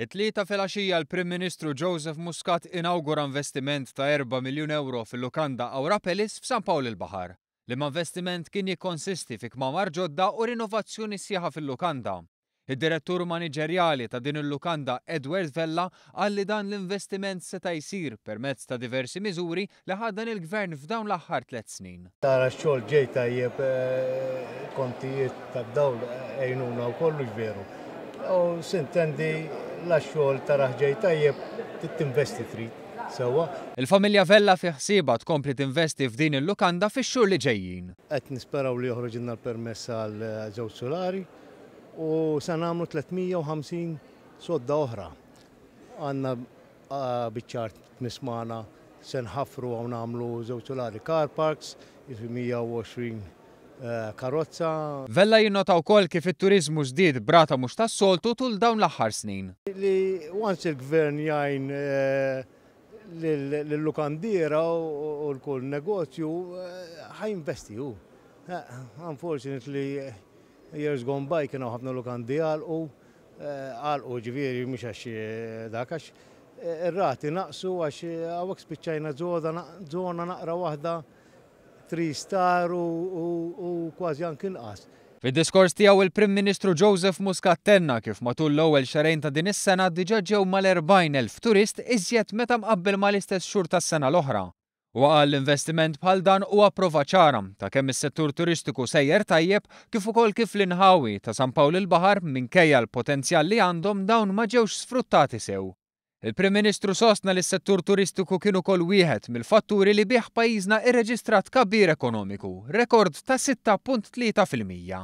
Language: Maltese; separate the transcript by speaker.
Speaker 1: It-tlieta filgħaxija l-Prim Ministru Joseph Muscat inawgura investiment ta' 4 miljun euro fil-Lukanda Awrapelis f'San Pawl il-Baħar. l investiment kien jikkonsisti fi kmamar ġodda u rinnovazzjoni sieħa fil-Lukanda. Id-direttur maniġerjali ta' din il-Lukanda Edward Vella għalli dan l-investiment seta' jsir permezz ta' diversi miżuri li ħaddan il-gvern f'dawn l-aħħar tliet snin.
Speaker 2: Tara xogħol ġej tajjeb eh, kontijiet ta' dawl eh, għajnuna u kollu veru. U sintendi l xogħol ta' ġej tajjeb t-investi Sewa. Il-familja Vella
Speaker 1: fiħsiba tkompli tinvesti f'din il-lukanda fi xhur li ġejjin.
Speaker 2: Qed nisperaw li joħroġ l-permess għal eh, żewġ solari u san għamlu 350 sodda oħra. Għandna biċċart nismana se nħafru għaw nagħmlu żewġ solari car parks, 120 Eh, karozza.
Speaker 1: Vella jinnota wkoll kif il turizmu zdid brata mux ta' soltu tul dawn l snin.
Speaker 2: Li għans il-gvern jajn eh, l lukandira u l-kull negozju eh, ħajinvesti hu. Unfortunately, years gone by kena uħabna l-lukandira u għalqu u mhux għax dak għax ir-rati naqsu għax għawek spiċċajna zona naqra wahda. 3 star u kważi anki nqas.
Speaker 1: Fid-diskors tiegħu il-Prim Ministru Joseph Muscat tenna kif matul l-ewwel xarejn ta' din is-sena diġà ġew mal-40,000 turist iżjed meta mqabbel mal-istess xhur tas-sena l-oħra. għal l-investiment bħal dan huwa prova ċara ta' kemm is-settur turistiku sejjer tajjeb kif ukoll kif l-inħawi ta' San Pawl il-Baħar minkejja l-potenzjal li għandhom dawn ma ġewx sfruttati sew. Il-Prim Ministru sostna li s-settur turistiku kienu kol wieħed mill-fatturi li bieħ pajjiżna irreġistrat kabir ekonomiku, rekord ta' 6.3 fil-mija.